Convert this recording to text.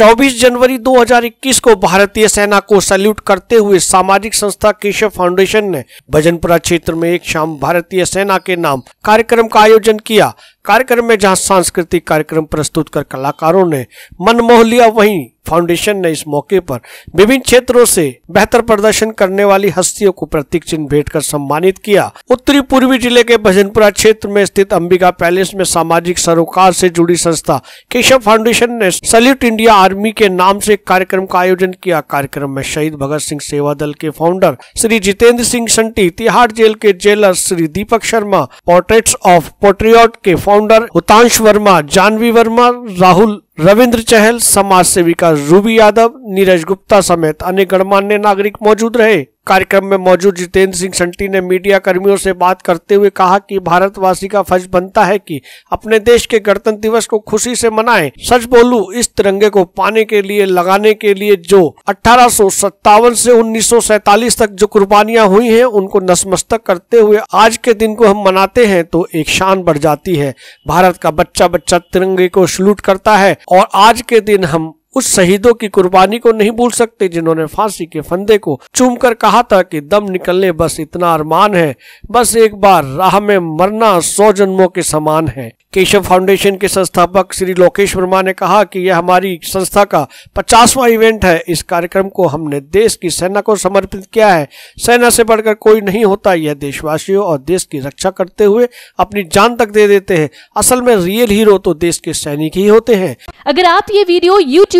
24 जनवरी 2021 को भारतीय सेना को सैल्यूट करते हुए सामाजिक संस्था केशव फाउंडेशन ने भजनपुरा क्षेत्र में एक शाम भारतीय सेना के नाम कार्यक्रम का आयोजन किया कार्यक्रम में जहां सांस्कृतिक कार्यक्रम प्रस्तुत कर कलाकारों ने मन मोह लिया वहीं फाउंडेशन ने इस मौके पर विभिन्न क्षेत्रों से बेहतर प्रदर्शन करने वाली हस्तियों को प्रतीक चिन्ह भेंट कर सम्मानित किया उत्तरी पूर्वी जिले के भजनपुरा क्षेत्र में स्थित अंबिका पैलेस में सामाजिक सरोकार से जुड़ी संस्था केशव फाउंडेशन ने सल्यूट इंडिया आर्मी के नाम से कार्यक्रम का आयोजन किया कार्यक्रम में शहीद भगत सिंह सेवा दल के फाउंडर श्री जितेंद्र सिंह संटी तिहाड़ जेल के jailer Shri Deepak Sharma portraits of patriot के फाउंडर हुतांश वर्मा जानवी वर्मा राहुल रविंद्र चहल समाज सेविका रूबी यादव नीरज गुप्ता समेत अन्य गणमान्य नागरिक मौजूद रहे कार्यक्रम में मौजूद जितेंद्र सिंह संटी ने मीडिया कर्मियों से बात करते हुए कहा कि भारतवासी का फर्ज बनता है कि अपने देश के गणतंत्र दिवस को खुशी से मनाएं। सच बोलू इस तिरंगे को पाने के लिए लगाने के लिए जो अठारह से उन्नीस तक जो कुर्बानियां हुई हैं उनको नसमस्तक करते हुए आज के दिन को हम मनाते हैं तो एक शान बढ़ जाती है भारत का बच्चा बच्चा तिरंगे को सल्यूट करता है और आज के दिन हम उस शहीदों की कुर्बानी को नहीं भूल सकते जिन्होंने फांसी के फंदे को चूमकर कहा था कि दम निकलने बस इतना अरमान है बस एक बार राह में मरना सौ जन्मों के समान है केशव फाउंडेशन के संस्थापक श्री लोकेश वर्मा ने कहा कि यह हमारी संस्था का पचासवा इवेंट है इस कार्यक्रम को हमने देश की सेना को समर्पित किया है सेना से बढ़कर कोई नहीं होता यह देशवासियों और देश की रक्षा करते हुए अपनी जान तक दे देते हैं असल में रियल हीरो तो देश के सैनिक ही होते हैं अगर आप ये वीडियो यूट्यूब